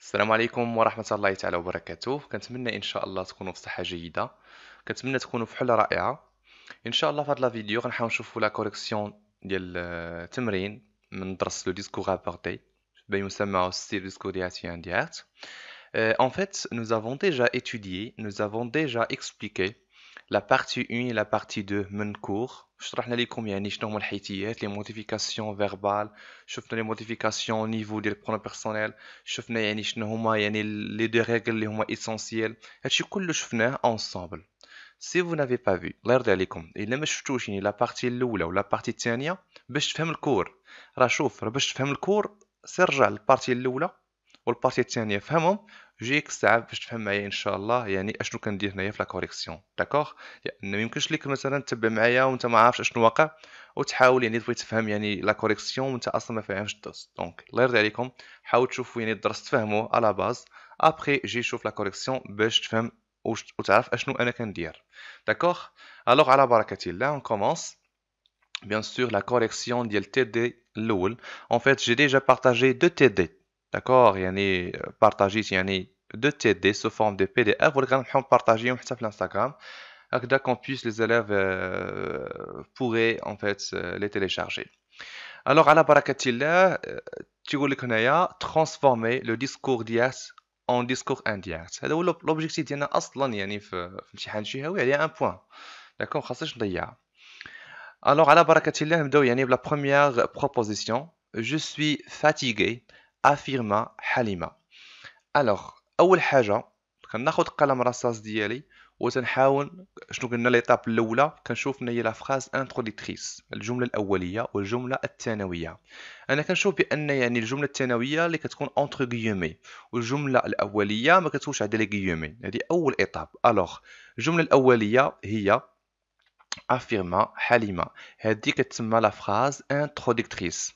السلام عليكم ورحمة الله تعالى وبركاته كنتمنى إن شاء الله تكونوا في صحة جيدة كنتمنى تكونوا في حلة رائعة إن شاء الله في هاد الفيديو غنحاول نشوفوا لا كوريكسيون ديال التمرين آه، من درس لو ديسكو ابوردي بما يسمى ستيل ديسكورياتي انديريكت آه، en fait nous avons déjà étudié nous avons déjà expliqué La partie 1 et la partie 2 a cour, cours. Je a little bit les modifications verbales, modifications modifications au niveau des of personnels, les deux règles essentielles. little bit of a little bit of a little bit pas vu, little bit vous a little bit of a little bit la partie la vous of ou la partie of a little bit cour, a chouf, bit of a little la partie et la partie جيك ساعه باش تفهم معايا ان شاء الله يعني اشنو كندير هنايا في لا كوريكسيون داكوغ يعني ما ليك مثلا تتبع معايا وانت ما عارفش اشنو واقع وتحاول يعني تبغي تفهم يعني لا كوريكسيون وانت اصلا ما فاهمش الدرس دونك الله يرضي عليكم حاول تشوفوا يعني الدرس تفهموه على باز ابخي جي شوف لا كوريكسيون باش تفهم وتعرف اشنو انا كندير داكوغ الوغ على بركه الله اون كومونس bien sûr la correction ديال TD الاول en fait j'ai déjà partagé deux TD d'accord يعني euh, partagé يعني de TD sous forme de PDF vous regardez on partager sur Instagram afin que plus les élèves euh, pourraient en fait euh, les télécharger alors à la barakatilla euh, tu veux le transformer le discours d'IAS en discours indien c'est l'objectif d'un aslan yani في شي حاجه il y a un point d'accord le dire alors à la barakatilla nous يعني la première proposition je suis fatigué affirma Halima alors اول حاجه كناخذ قلم رصاص ديالي وتنحاول شنو قلنا ليطاب الاولى كنشوف هي لا فراز انتروديكتريس الجمله الاوليه والجمله الثانويه انا كنشوف بان يعني الجمله الثانويه اللي كتكون اونتر غيومي والجمله الاوليه ما كتكونش عاد لي غيومي هذه اول ايطاب الوغ الجمله الاوليه هي افيرما حليمه هذه كتسمى لا فراز انتروديكتريس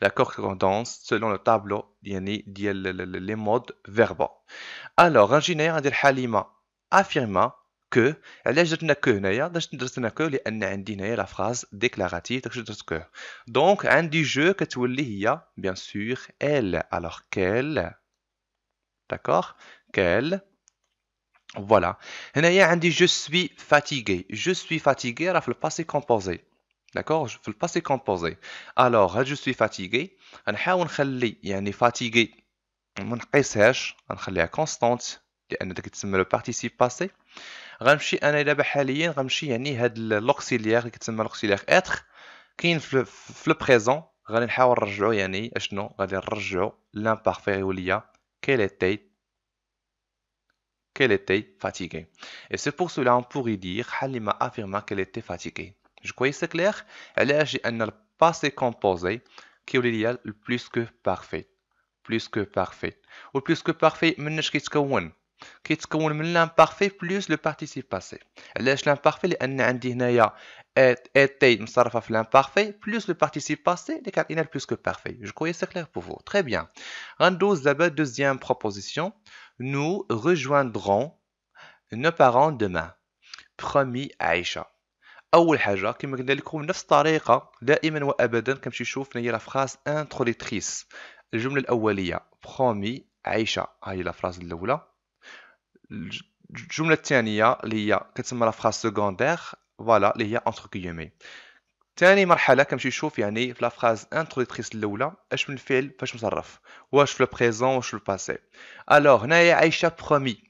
la correspondance selon le tableau, yani, les, les, les modes verbaux. Alors, en général, dire Halima affirme que, la phrase déclarative, donc, un du jeu que tu lis, bien sûr, elle, alors qu'elle, d'accord, qu'elle, voilà. Je suis fatigué. Je suis fatigué, à le passé composé. D'accord Je veux le passé composé. Alors, je suis fatigué. On va faire constant, fatigué. On le constante. On le participe passé. On va je suis, On l'auxiliaire. suis l'auxiliaire être. je suis, le présent On va le fatigué, On va l'imparfait. était Quel était fatigué Et c'est pour cela qu'on pourrait dire Halima affirma qu'elle était fatiguée. Je croyais que c'est clair. Elle a un passé composé qui est le plus que parfait. Plus que parfait. Ou plus que parfait, je suis un qui est l'imparfait plus le participe passé. Elle Alors, l'imparfait, c'est l'imparfait plus le participe passé, c'est plus que parfait. Je croyais que c'est clair pour vous. Très bien. Rendons la deuxième proposition. Nous rejoindrons nos parents demain. Promis à Aïcha. اول حاجه كما قلنا لكم نفس الطريقه دائما وابدا كنمشي نشوف هي لا فراس انتروديكتريس الجمله الاوليه برومي عايشه هاي لا فراس الاولى الجمله الثانيه اللي هي كتسمى لا فراس سكوندير فوالا اللي هي انتر كيومي ثاني مرحله كنمشي نشوف يعني في فراس انتروديكتريس الاولى اش من فعل فاش مصرف واش في لو بريزون واش في الباسي الوغ هنايا عايشه برومي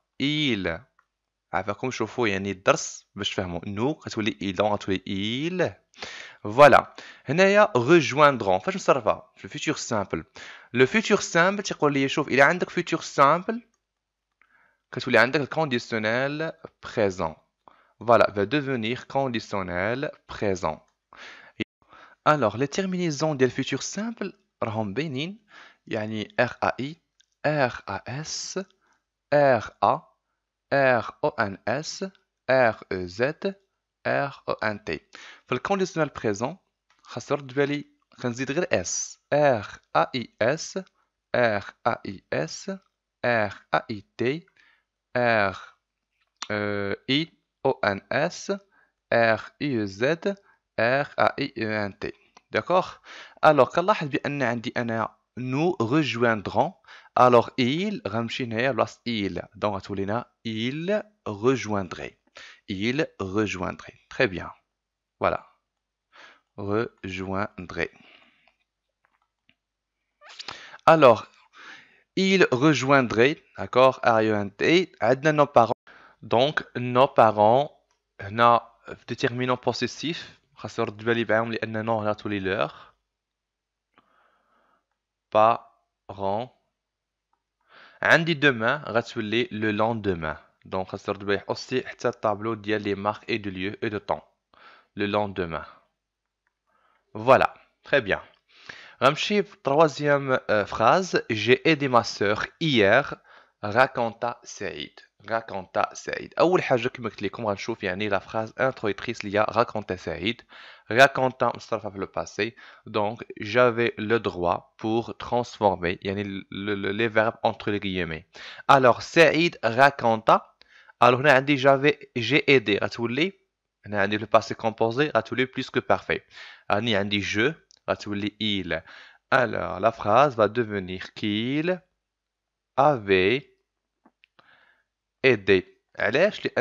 Il. Avec comme chauffe il y a il. Voilà. je Le futur simple. Le futur simple, tu un dire, il futur simple. que va conditionnel présent. Voilà. va devenir conditionnel présent. Alors, les terminaisons du futur simple, ils béni yani s R-O-N-S, R-E-Z, R-O-N-T. Pour le conditionnel présent, on va S. R-A-I-S, R-A-I-S, R-A-I-T, R-I-O-N-S, R-I-Z, R-A-I-E-N-T. D'accord Alors, qu'Allah a nous rejoindrons. Alors, il, ramchiner, las il. Dans Atulina, il rejoindrait. Il rejoindrait. Très bien. Voilà. Rejoindrait. Alors, il rejoindrait, d'accord, r e nos parents. Donc, nos parents, on déterminant possessif, on a tous les leurs. « Parents ».« On dit demain غتولي le lendemain donc ça va dire aussi ce tableau dire les marques et de lieu et de temps le lendemain voilà très bien غنمشي troisième euh, phrase j'ai aidé ma soeur hier raconta à raconta raconte à حاجه كما قلت لكم غنشوف يعني la phrase introitrice اللي a raconta Saïd » racontant le passé. Donc, j'avais le droit pour transformer le, les verbes entre les guillemets. Alors, Saïd raconta. Alors, on a dit j'avais, j'ai aidé. on a dit le passé composé. Ratouli plus que parfait. On a dit je. Ratouli il. Alors, la phrase va devenir qu'il avait aidé. Elle est chez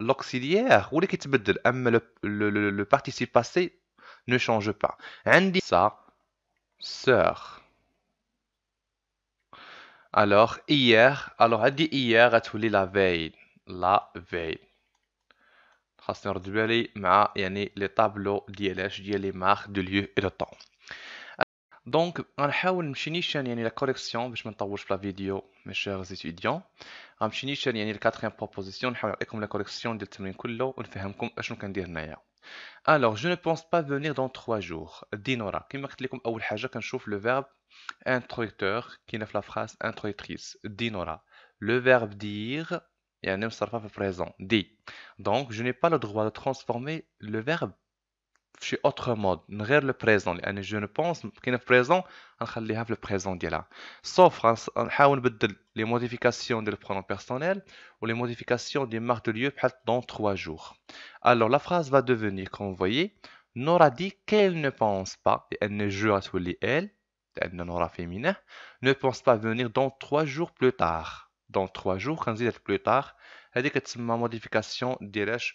l'auxiliaire ou les Le participe passé ne change pas. Elle dit ça, sœur. Alors hier, alors elle dit hier, à tous les la veille, la veille. Chasser du ballet, ma y a les tableaux d'élèches, les marques de lieu et de temps. Donc, on va essayer de la correction, je que vous puissiez la vidéo, mes chers étudiants. On va finir la quatrième proposition, on va essayer la correction de tout ce qu'on a dit, et on va vous expliquer ce qu'on a dit. Alors, je ne pense pas venir dans trois jours. Dinora. Comme je vous l'ai dit, la première chose le verbe introducteur, qui est la phrase introductrice. Dinora. Le verbe dire, il n'y en a pas présent. dit. Donc, je n'ai pas le droit de transformer le verbe chez autre mode, ne le présent. Les jeunes ne pense qu'au présent. le présent Sauf, on hein, les modifications du pronom personnel ou les modifications des marques de lieu dans trois jours. Alors la phrase va devenir, comme vous voyez, Nora dit qu'elle ne pense pas. elle ne joue à tous les elle. féminin. Ne pense pas venir dans trois jours plus tard. Dans trois jours quand ils étaient plus tard. Elle dit que c'est ma modification dirais-je.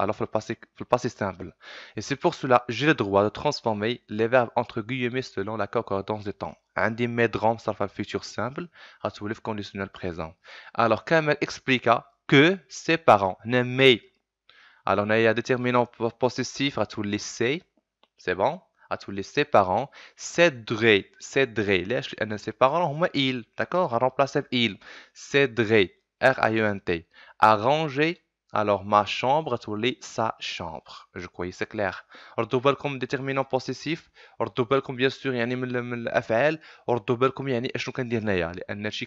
alors faut le faut le passé simple. Et c'est pour cela j'ai le droit de transformer les verbes entre guillemets selon la concordance des temps. عندي مدرام صرف futur simple à les conditionnel présent. Alors Kamel expliqua hein, que ses parents n'aimaient. Alors on a un déterminant possessif à tous les c'est bon à tous les ses parents C'est dré. les ses parents moi il d'accord à remplacer il dré. r a e n t arranger alors, ma chambre, tu lis sa chambre. Je croyais, c'est clair. Redouble comme déterminant possessif. Redouble comme, bien sûr, yani, mle, mle, afael. Redouble comme, yani, est-ce qu'on dit, n'aïa, qui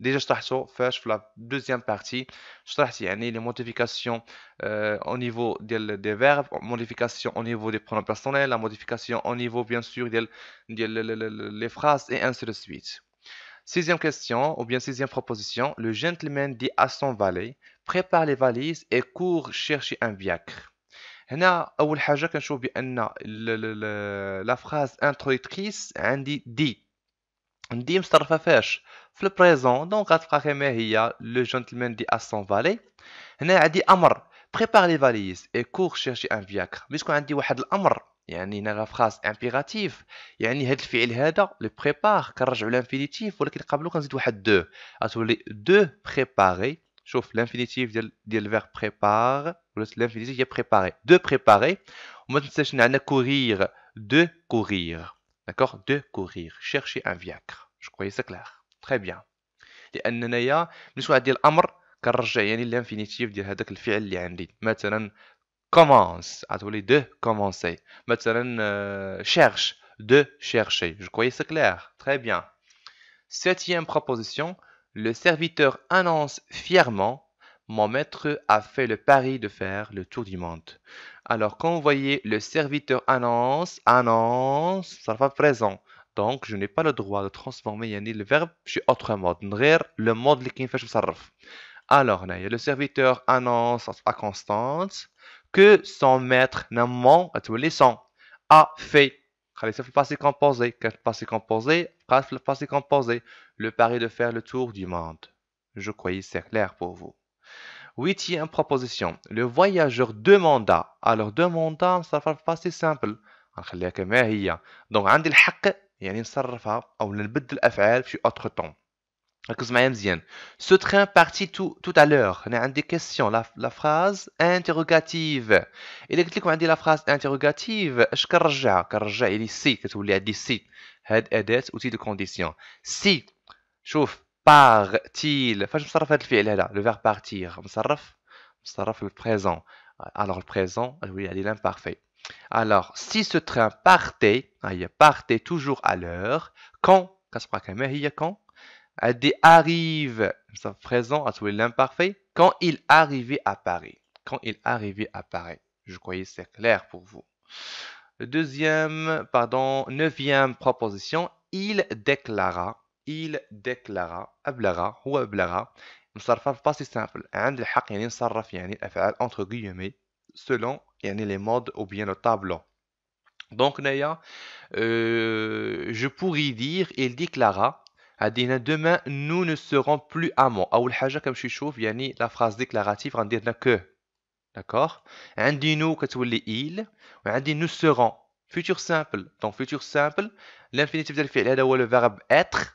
Déjà, je fais la deuxième partie. Je t'ai yani, les modifications euh, au niveau des, des verbes, modifications au niveau des pronoms personnels, la modification au niveau, bien sûr, des phrases et ainsi de suite. Sixième question, ou bien sixième proposition, le gentleman dit à son valet, prépare les valises et court chercher un viacre. Là, la phrase introductrice, on dit dit. se dit, c'est Le présent, donc, le gentleman dit à son valet. Là, dit, amr, prépare les valises et court chercher un viacre. dit, يعني هنا لا فراس امبيراتيف يعني هاد الفعل هذا لو بريبار كنرجعو لانفينيتيف ولكن قبله كنزيد واحد دو غتولي دو بريباري شوف لانفينيتيف ديال ديال الفير بريبار ولا لانفينيتيف هي بريباري دو بريباري وما تنساش عندنا كورير دو كورير داكوغ دو كورير شيرشي ان فياكر جو كوي سي كلار تري بيان لان انايا ملي واحد ديال الامر كنرجع يعني لانفينيتيف ديال هذاك الفعل اللي عندي مثلا commence. À tous les deux, commencer. Maintenant, euh, cherche. De chercher. Je croyais c'est clair. Très bien. Septième proposition. Le serviteur annonce fièrement Mon maître a fait le pari de faire le tour du monde. Alors, quand vous voyez le serviteur annonce, annonce, ça va présent. Donc, je n'ai pas le droit de transformer le verbe autrement autre mode. Le mode qui fait le alors, le serviteur annonce à Constance que son maître à tous les sons a fait. le passé composé, passé composé, le passé composé, le pari de faire le tour du monde. Je croyais c'est clair pour vous. Huitième proposition. Le voyageur demanda. Alors demanda, ça va passer simple. Donc, عندي الحق يعني نصرفها أو نبدل autre temps. Ce train partit tout, à l'heure. On a des questions. La, phrase interrogative. Et quand dit la phrase interrogative, je carja. il est si. outil de condition. Si. Part-il. je me le verbe partir. Je le présent. Alors, le présent, je voulais l'imparfait. Alors, si ce train partait, il partait toujours à l'heure, quand, quand, quand, des arrive, ça présent à trouver l'imparfait, quand il arrivait à Paris. Quand il arrivait à Paris. Je croyais que c'est clair pour vous. Deuxième, pardon, neuvième proposition, il déclara, il déclara, ablara, ou ablara, مصرفه pas si simple. الحق يعني نصرف entre guillemets selon les modes ou bien le tableau. Donc, Naya, euh, je pourrais dire, il déclara, demain nous ne serons plus amants اول حاجه كنمشي نشوف يعني لا phrase déclarative غندير que d'accord عندي Nous » كتولي il وعندي nous serons futur simple donc futur simple l'infinitif de الفعل هذا هو le verbe être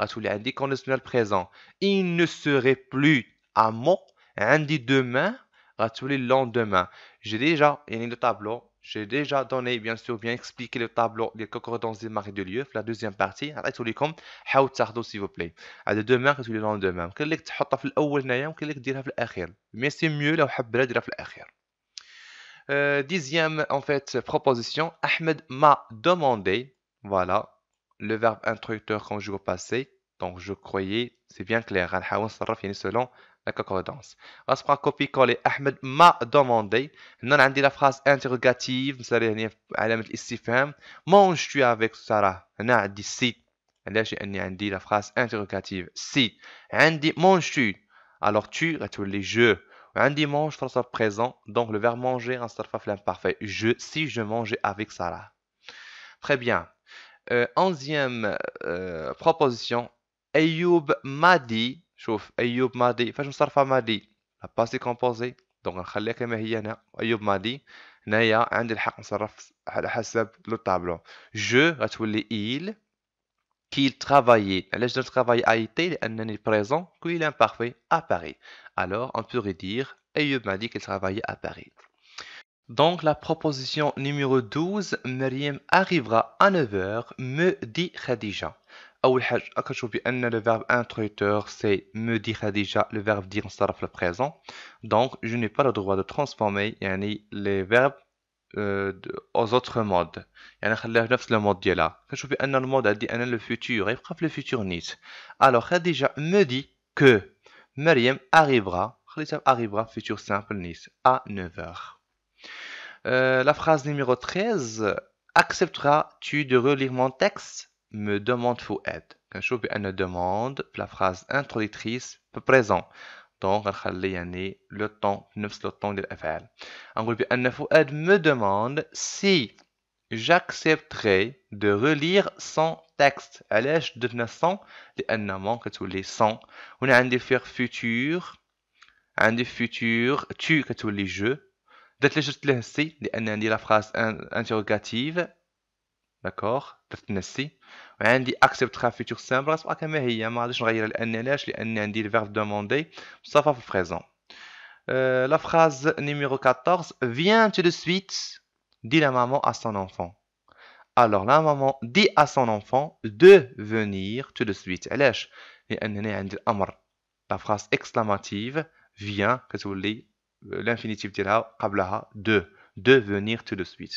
غتولي عندي conditionnel présent il ne serait plus amants عندي demain le lendemain j'ai déjà يعني le tableau j'ai déjà donné, bien sûr, bien expliqué le tableau des concordances des marques de lieu. La deuxième partie, à tous les vous le prendre, s'il vous plaît. À demain, que tu le lendemain. Quel est le temps de vous le Quel à la fin. Mais c'est mieux, là, on va faire le temps Dixième, en fait, proposition. Ahmed m'a demandé, voilà, le verbe introducteur conjugué au passé. Donc, je croyais, c'est bien clair. Alors, hein, on se selon la concordance. On va copier-coller. Ahmed m'a demandé. Non, on a la phrase interrogative. ici à Mange-tu avec Sarah On a dit si. On a la phrase interrogative. Si. On dit tu Alors, tu, tu les jeux. On dit mange, présent. Donc, le verbe manger en Sarah parfait. Je, si je mangeais avec Sarah. Très bien. Euh, onzième euh, proposition. Ayoub m'a dit. شوف ايوب ماضي فاش مصرفه ماضي لاباسي كومبوزي Donc, نخليها كما هي هنا ايوب ماضي هنايا عندي الحق نصرف على حسب لو طابلو جو غتولي ايل qu'il travaillait. L'âge de travail a été l'année présent qu'il est imparfait à Paris. Alors, on pourrait dire, Ayoub m'a dit qu'il travaillait à Paris. Donc, la proposition numéro 12, Myriam arrivera à 9h, me dit Khadija. La première je vais faire, que le verbe introducteur, c'est « me dit Khadija », le verbe d'instaurer le présent. Donc, je n'ai pas le droit de transformer les verbes euh, aux autres modes. Je vais laisser le mode là. Je vais faire le mode qui dit « le futur » et je vais faire le futur « nice ». Alors, Khadija me dit que Mariam arrivera, Khadija arrivera, futur simple « nice », à 9h. Euh, la phrase numéro 13. « Accepteras-tu de relire mon texte ?» me demande faut être. Quand je demande, la phrase introductrice présent. Donc, on le temps, le temps de me demande si j'accepterai de relire son texte. Elle est de 900, les un manque tous les 100. On a un des futur, un des tu que tous les jeux. D'être les si, ainsi la phrase interrogative. D'accord Vous vous souvenez On future simple, mais on va changer la n, n'est-ce pas Parce que nous le verbe demander, mais ce présent. Euh, la phrase numéro 14. « Viens tout de suite, dit la maman à son enfant. » Alors, la maman dit à son enfant « de venir tout de suite ». Pourquoi Parce que nous avons l'amour. La phrase exclamative « viens », que vous voulez, euh, l'infinitif de « la »,« de »,« de venir tout de suite ».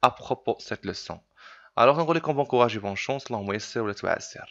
à propos de cette leçon. Alors, en gros, les combats encouragent bonne chance, l'envoyer ou le Twitter.